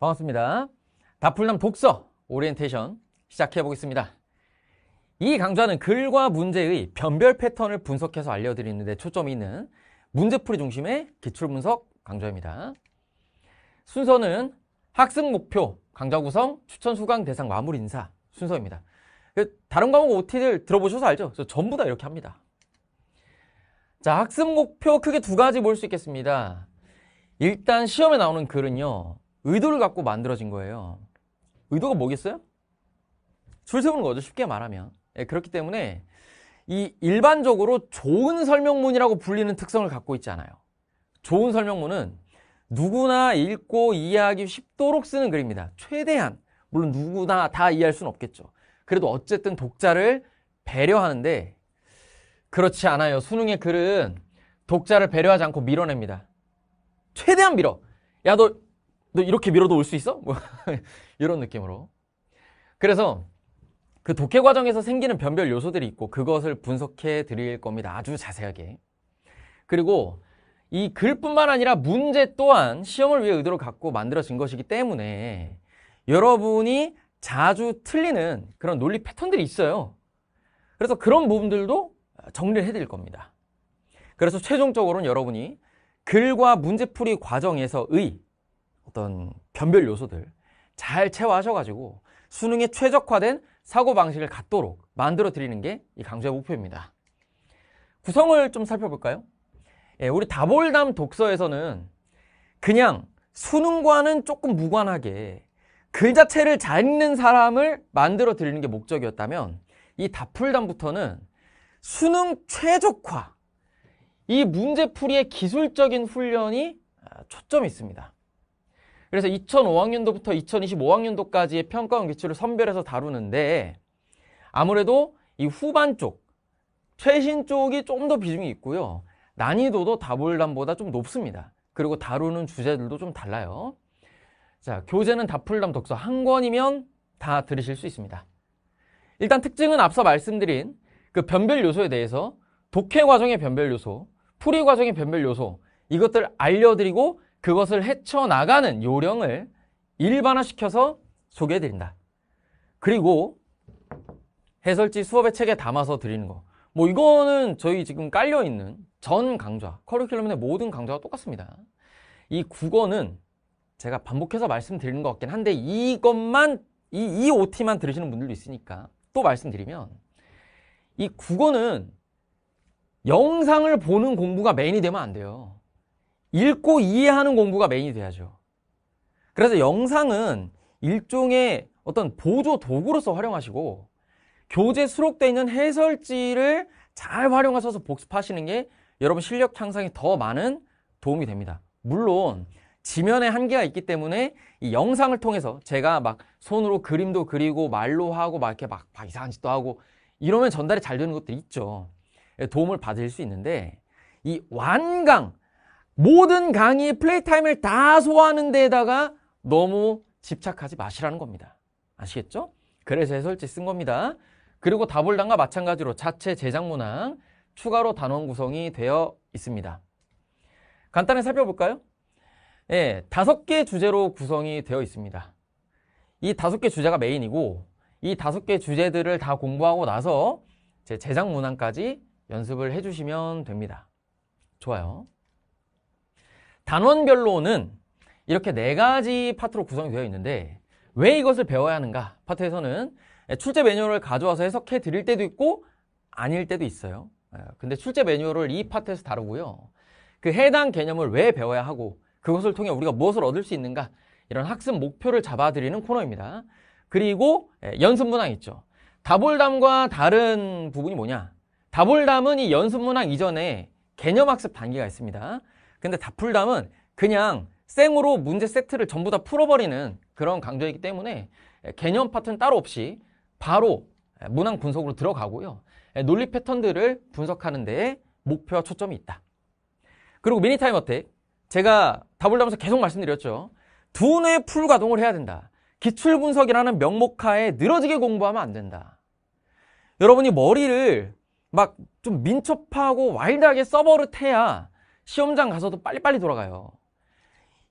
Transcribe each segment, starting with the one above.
반갑습니다. 다풀남 독서 오리엔테이션 시작해 보겠습니다. 이 강좌는 글과 문제의 변별 패턴을 분석해서 알려드리는데 초점이 있는 문제풀이 중심의 기출분석 강좌입니다. 순서는 학습 목표, 강좌 구성, 추천 수강 대상 마무리 인사 순서입니다. 그 다른 과목 OT를 들어보셔서 알죠? 전부 다 이렇게 합니다. 자, 학습 목표 크게 두 가지 볼 수 있겠습니다. 일단 시험에 나오는 글은요. 의도를 갖고 만들어진 거예요. 의도가 뭐겠어요? 줄 세우는 거죠. 쉽게 말하면. 예, 그렇기 때문에 이 일반적으로 좋은 설명문이라고 불리는 특성을 갖고 있지 않아요. 좋은 설명문은 누구나 읽고 이해하기 쉽도록 쓰는 글입니다. 최대한. 물론 누구나 다 이해할 수는 없겠죠. 그래도 어쨌든 독자를 배려하는데 그렇지 않아요. 수능의 글은 독자를 배려하지 않고 밀어냅니다. 최대한 밀어. 야, 너너 이렇게 밀어도 올 수 있어? 뭐 이런 느낌으로. 그래서 그 독해 과정에서 생기는 변별 요소들이 있고 그것을 분석해 드릴 겁니다. 아주 자세하게. 그리고 이 글뿐만 아니라 문제 또한 시험을 위해 의도를 갖고 만들어진 것이기 때문에 여러분이 자주 틀리는 그런 논리 패턴들이 있어요. 그래서 그런 부분들도 정리를 해드릴 겁니다. 그래서 최종적으로는 여러분이 글과 문제풀이 과정에서의 어떤 변별 요소들 잘 채워하셔가지고 수능에 최적화된 사고 방식을 갖도록 만들어 드리는 게 이 강좌의 목표입니다. 구성을 좀 살펴볼까요? 예, 우리 다볼담 독서에서는 그냥 수능과는 조금 무관하게 글 자체를 잘 읽는 사람을 만들어 드리는 게 목적이었다면 이 다풀담부터는 수능 최적화 이 문제풀이의 기술적인 훈련이 아, 초점이 있습니다. 그래서 2005학년도부터 2025학년도까지의 평가원 기출을 선별해서 다루는데 아무래도 이 후반 쪽, 최신 쪽이 좀 더 비중이 있고요. 난이도도 다불람보다좀 높습니다. 그리고 다루는 주제들도 좀 달라요. 자, 교재는 다풀람 독서 한 권이면 다 들으실 수 있습니다. 일단 특징은 앞서 말씀드린 그 변별 요소에 대해서 독해 과정의 변별 요소, 풀이 과정의 변별 요소 이것들 알려드리고 그것을 헤쳐나가는 요령을 일반화시켜서 소개해드린다. 그리고 해설지 수업의 책에 담아서 드리는 거. 뭐 이거는 저희 지금 깔려있는 전 강좌, 커리큘럼의 모든 강좌와 똑같습니다. 이 국어는 제가 반복해서 말씀드리는 것 같긴 한데 이것만, 이, 이 OT만 들으시는 분들도 있으니까 또 말씀드리면 이 국어는 영상을 보는 공부가 메인이 되면 안 돼요. 읽고 이해하는 공부가 메인이 돼야죠. 그래서 영상은 일종의 어떤 보조 도구로서 활용하시고 교재 수록되어 있는 해설지를 잘 활용하셔서 복습하시는 게 여러분 실력 향상에 더 많은 도움이 됩니다. 물론 지면에 한계가 있기 때문에 이 영상을 통해서 제가 막 손으로 그림도 그리고 말로 하고 막 이렇게 막, 막 이상한 짓도 하고 이러면 전달이 잘 되는 것도 있죠. 예, 도움을 받을 수 있는데 이 완강 모든 강의 플레이 타임을 다 소화하는 데에다가 너무 집착하지 마시라는 겁니다. 아시겠죠? 그래서 해설지 쓴 겁니다. 그리고 다볼당과 마찬가지로 자체 제작 문항 추가로 단원 구성이 되어 있습니다. 간단히 살펴볼까요? 예, 다섯 개 주제로 구성이 되어 있습니다. 이 다섯 개 주제가 메인이고 이 다섯 개 주제들을 다 공부하고 나서 제 제작 문항까지 연습을 해주시면 됩니다. 좋아요. 단원별로는 이렇게 네 가지 파트로 구성이 되어 있는데 왜 이것을 배워야 하는가 파트에서는 출제 매뉴얼을 가져와서 해석해 드릴 때도 있고 아닐 때도 있어요. 예, 근데 출제 매뉴얼을 이 파트에서 다루고요. 그 해당 개념을 왜 배워야 하고 그것을 통해 우리가 무엇을 얻을 수 있는가 이런 학습 목표를 잡아드리는 코너입니다. 그리고 예, 연습 문항 있죠. 다볼담과 다른 부분이 뭐냐? 다볼담은 이 연습 문항 이전에 개념 학습 단계가 있습니다. 근데 다 풀담은 그냥 생으로 문제 세트를 전부 다 풀어버리는 그런 강좌이기 때문에 개념 파트는 따로 없이 바로 문항 분석으로 들어가고요. 논리 패턴들을 분석하는 데에 목표와 초점이 있다. 그리고 미니타임 어택. 제가 다을 담면서 계속 말씀드렸죠. 두뇌 풀가동을 해야 된다. 기출 분석이라는 명목하에 늘어지게 공부하면 안 된다. 여러분이 머리를 막 좀 민첩하고 와일드하게 써버릇해야 시험장 가서도 빨리빨리 돌아가요.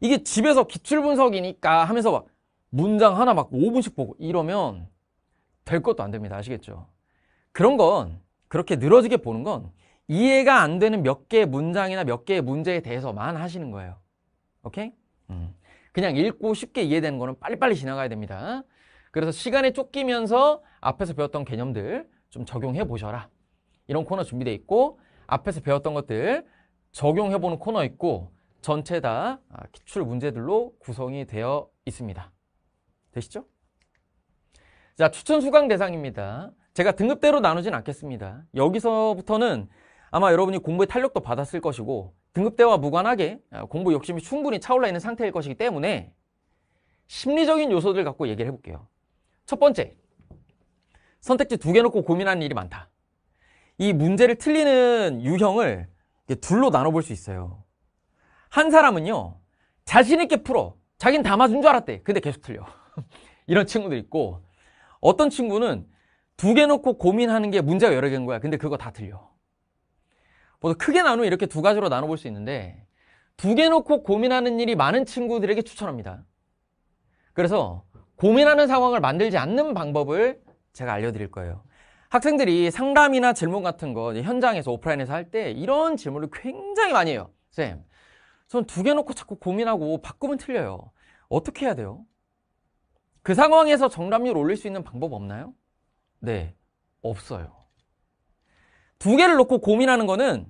이게 집에서 기출 분석이니까 하면서 막 문장 하나 막 5분씩 보고 이러면 될 것도 안 됩니다. 아시겠죠? 그런 건 그렇게 늘어지게 보는 건 이해가 안 되는 몇 개의 문장이나 몇 개의 문제에 대해서만 하시는 거예요. 오케이? 음. 그냥 읽고 쉽게 이해되는 거는 빨리빨리 지나가야 됩니다. 그래서 시간에 쫓기면서 앞에서 배웠던 개념들 좀 적용해 보셔라. 이런 코너 준비되어 있고 앞에서 배웠던 것들 적용해보는 코너 있고 전체 다 아, 기출 문제들로 구성이 되어 있습니다. 되시죠? 자, 추천 수강 대상입니다. 제가 등급대로 나누진 않겠습니다. 여기서부터는 아마 여러분이 공부의 탄력도 받았을 것이고 등급대와 무관하게 아, 공부 욕심이 충분히 차올라 있는 상태일 것이기 때문에 심리적인 요소들 갖고 얘기를 해볼게요. 첫 번째, 선택지 두 개 놓고 고민하는 일이 많다. 이 문제를 틀리는 유형을 둘로 나눠볼 수 있어요. 한 사람은요, 자신있게 풀어. 자긴 다 맞은 줄 알았대. 근데 계속 틀려. 이런 친구들 있고, 어떤 친구는 두 개 놓고 고민하는 게 문제가 여러 개인 거야. 근데 그거 다 틀려. 보 크게 나누면 이렇게 두 가지로 나눠볼 수 있는데, 두 개 놓고 고민하는 일이 많은 친구들에게 추천합니다. 그래서 고민하는 상황을 만들지 않는 방법을 제가 알려드릴 거예요. 학생들이 상담이나 질문 같은 거 현장에서 오프라인에서 할 때 이런 질문을 굉장히 많이 해요. 쌤, 전두개 놓고 자꾸 고민하고 바꾸면 틀려요. 어떻게 해야 돼요? 그 상황에서 정답률 올릴 수 있는 방법 없나요? 네, 없어요. 두 개를 놓고 고민하는 거는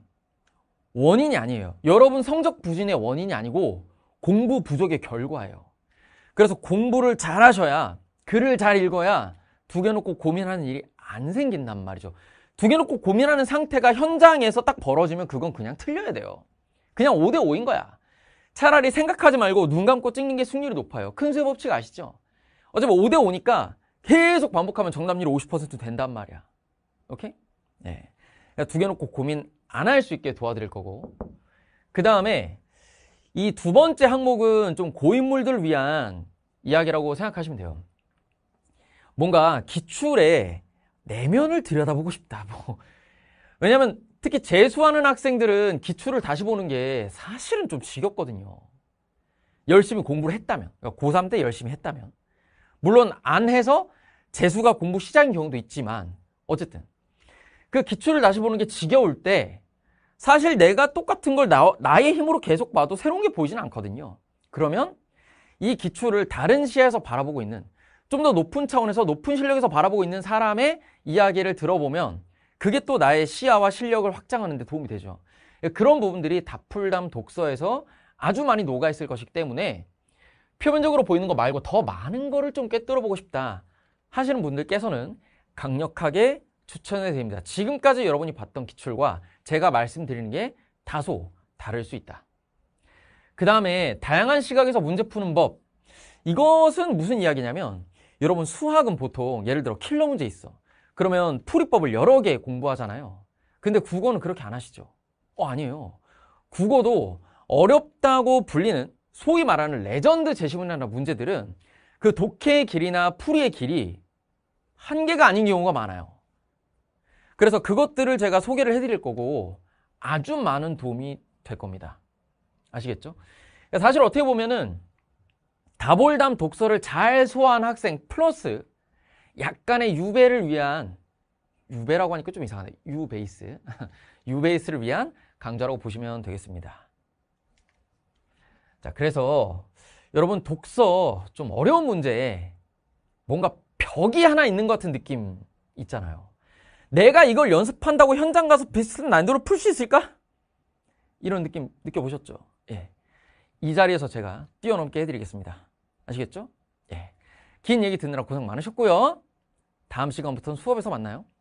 원인이 아니에요. 여러분 성적 부진의 원인이 아니고 공부 부족의 결과예요. 그래서 공부를 잘 하셔야, 글을 잘 읽어야 두 개 놓고 고민하는 일이 안 생긴단 말이죠. 두 개 놓고 고민하는 상태가 현장에서 딱 벌어지면 그건 그냥 틀려야 돼요. 그냥 5대5인 거야. 차라리 생각하지 말고 눈 감고 찍는 게 승률이 높아요. 큰 수의 법칙 아시죠? 어차피 5대5니까 계속 반복하면 정답률이 50% 된단 말이야. 오케이? 네. 그러니까 두개 놓고 고민 안 할 수 있게 도와드릴 거고. 그 다음에 이 두 번째 항목은 좀 고인물들 을 위한 이야기라고 생각하시면 돼요. 뭔가 기출에 내면을 들여다보고 싶다 뭐. 왜냐면 특히 재수하는 학생들은 기출을 다시 보는 게 사실은 좀 지겹거든요. 열심히 공부를 했다면, 그러니까 고3 때 열심히 했다면. 물론 안 해서 재수가 공부 시작인 경우도 있지만, 어쨌든. 그 기출을 다시 보는 게 지겨울 때, 사실 내가 똑같은 걸 나, 의 힘으로 계속 봐도 새로운 게 보이진 않거든요. 그러면 이 기출을 다른 시야에서 바라보고 있는 좀더 높은 차원에서 높은 실력에서 바라보고 있는 사람의 이야기를 들어보면 그게 또 나의 시야와 실력을 확장하는 데 도움이 되죠. 그런 부분들이 다풀담 독서에서 아주 많이 녹아 있을 것이기 때문에 표면적으로 보이는 거 말고 더 많은 거를 좀 꿰뚫어 보고 싶다 하시는 분들께서는 강력하게 추천해 드립니다. 지금까지 여러분이 봤던 기출과 제가 말씀드리는 게 다소 다를 수 있다. 그 다음에 다양한 시각에서 문제 푸는 법. 이것은 무슨 이야기냐면 여러분 수학은 보통 예를 들어 킬러 문제 있어. 그러면 풀이법을 여러 개 공부하잖아요. 근데 국어는 그렇게 안 하시죠? 어, 아니에요. 국어도 어렵다고 불리는 소위 말하는 레전드 제시문이나 문제들은 그 독해의 길이나 풀이의 길이 한계가 아닌 경우가 많아요. 그래서 그것들을 제가 소개를 해드릴 거고 아주 많은 도움이 될 겁니다. 아시겠죠? 사실 어떻게 보면은 다볼담 독서를 잘 소화한 학생 플러스 약간의 유배를 위한 유배라고 하니까 좀 이상하네 유베이스 유베이스를 위한 강좌라고 보시면 되겠습니다 자 그래서 여러분 독서 좀 어려운 문제에 뭔가 벽이 하나 있는 것 같은 느낌 있잖아요 내가 이걸 연습한다고 현장 가서 비슷한 난도로풀 수 있을까? 이런 느낌 느껴보셨죠? 예. 이 자리에서 제가 뛰어넘게 해드리겠습니다 아시겠죠? 예. 긴 얘기 듣느라 고생 많으셨고요. 다음 시간부터는 수업에서 만나요.